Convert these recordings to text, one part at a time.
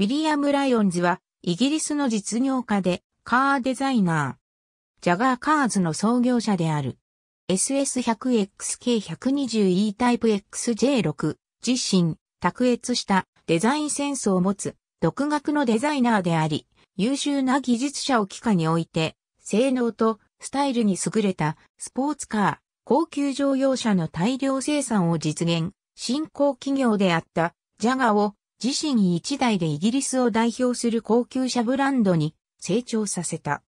ウィリアム・ライオンズは、イギリスの実業家で、カーデザイナー。ジャガーカーズの創業者である。SS100XK120E タイプ XJ6 自身、卓越したデザインセンスを持つ独学のデザイナーであり、優秀な技術者を機下において、性能とスタイルに優れたスポーツカー、高級乗用車の大量生産を実現、新興企業であったジャガを自身一代でイギリスを代表する高級車ブランドに成長させた。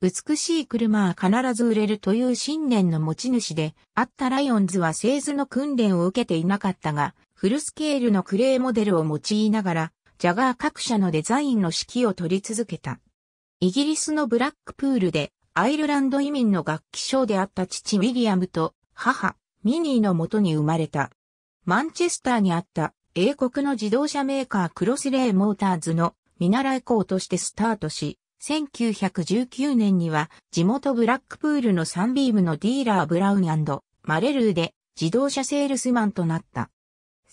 美しい車は必ず売れるという信念の持ち主であったライオンズは製図の訓練を受けていなかったが、フルスケールのクレーモデルを用いながら、ジャガー各社のデザインの指揮を取り続けた。イギリスのブラックプールでアイルランド移民の楽器賞であった父ウィリアムと母、ミニーのもとに生まれた。マンチェスターにあった英国の自動車メーカークロスレイモーターズの見習い校としてスタートし、1919年には地元ブラックプールのサンビームのディーラーブラウンマレルーで自動車セールスマンとなった。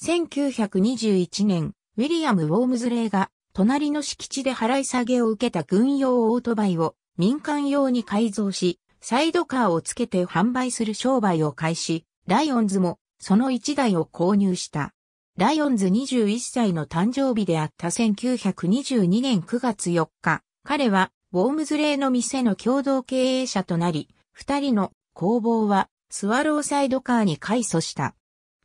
1921年、ウィリアム・ウォームズレイが隣の敷地で払い下げを受けた軍用オートバイを民間用に改造し、サイドカーをつけて販売する商売を開始、ライオンズもその1台を購入した。ライオンズ21歳の誕生日であった1922年9月4日、彼はウォームズレーの店の共同経営者となり、二人の工房はスワローサイドカーに改装した。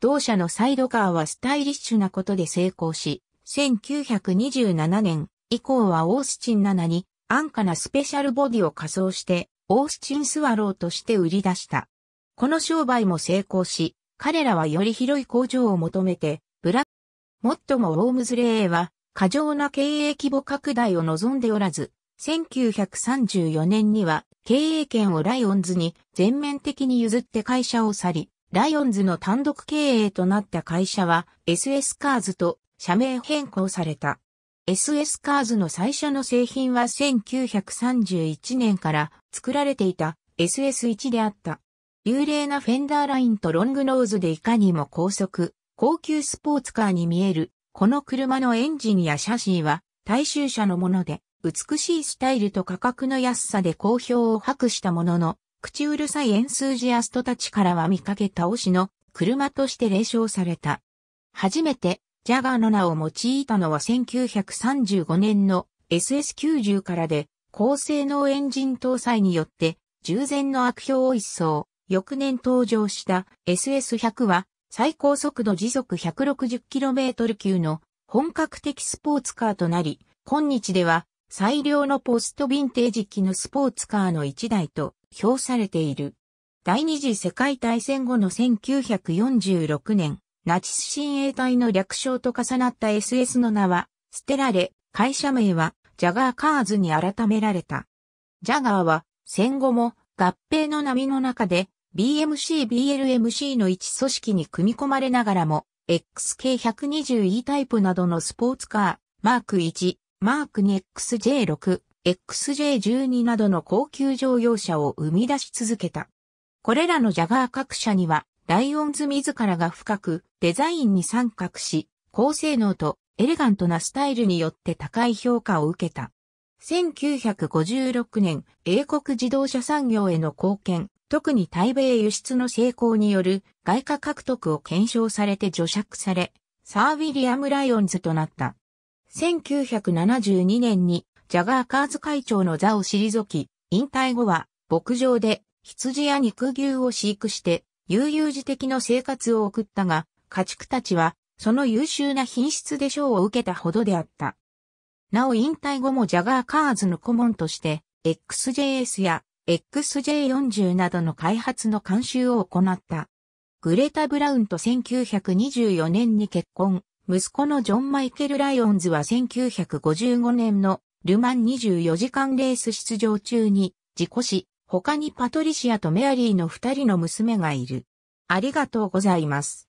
同社のサイドカーはスタイリッシュなことで成功し、1927年以降はオースチン7に安価なスペシャルボディを仮装してオースチンスワローとして売り出した。この商売も成功し、彼らはより広い工場を求めてもっともオームズレーは、過剰な経営規模拡大を望んでおらず、1934年には経営権をライオンズに全面的に譲って会社を去り、ライオンズの単独経営となった会社は SS カーズと社名変更された。SS カーズの最初の製品は1931年から作られていた SS1 であった。幽霊なフェンダーラインとロングノーズでいかにも高速、高級スポーツカーに見える、この車のエンジンやシャシーは、大衆車のもので、美しいスタイルと価格の安さで好評を博したものの、口うるさいエンスージアストたちからは見かけ倒しの車として冷笑された。初めて、ジャガーの名を用いたのは1935年の SS90 からで、高性能エンジン搭載によって、従前の悪評を一掃、翌年登場した SS100 は最高速度時速 160km 級の本格的スポーツカーとなり、今日では最良のポストヴィンテージ機のスポーツカーの一台と評されている。第二次世界大戦後の1946年、ナチス親衛隊の略称と重なった SS の名は、捨てられ、会社名は、ジャガーカーズに改められた。ジャガーは、戦後も、合併の波の中で、BMC-BLMC の一組織に組み込まれながらも、XK120E タイプなどのスポーツカー、マーク1、マーク 2XJ6、XJ12 などの高級乗用車を生み出し続けた。これらのジャガー各社には、ライオンズ自らが深くデザインに参画し、高性能とエレガントなスタイルによって高い評価を受けた。1956年、英国自動車産業への貢献、特に対米輸出の成功による外貨獲得を検証されて除釈され、サー・ウィリアム・ライオンズとなった。1972年にジャガーカーズ会長の座を退き、引退後は牧場で羊や肉牛を飼育して悠々自適の生活を送ったが、家畜たちはその優秀な品質で賞を受けたほどであった。なお引退後もジャガーカーズの顧問として、XJS や XJ40 などの開発の監修を行った。グレタ・ブラウンと1924年に結婚、息子のジョン・マイケル・ライオンズは1955年のルマン24時間レース出場中に事故し、他にパトリシアとメアリーの二人の娘がいる。ありがとうございます。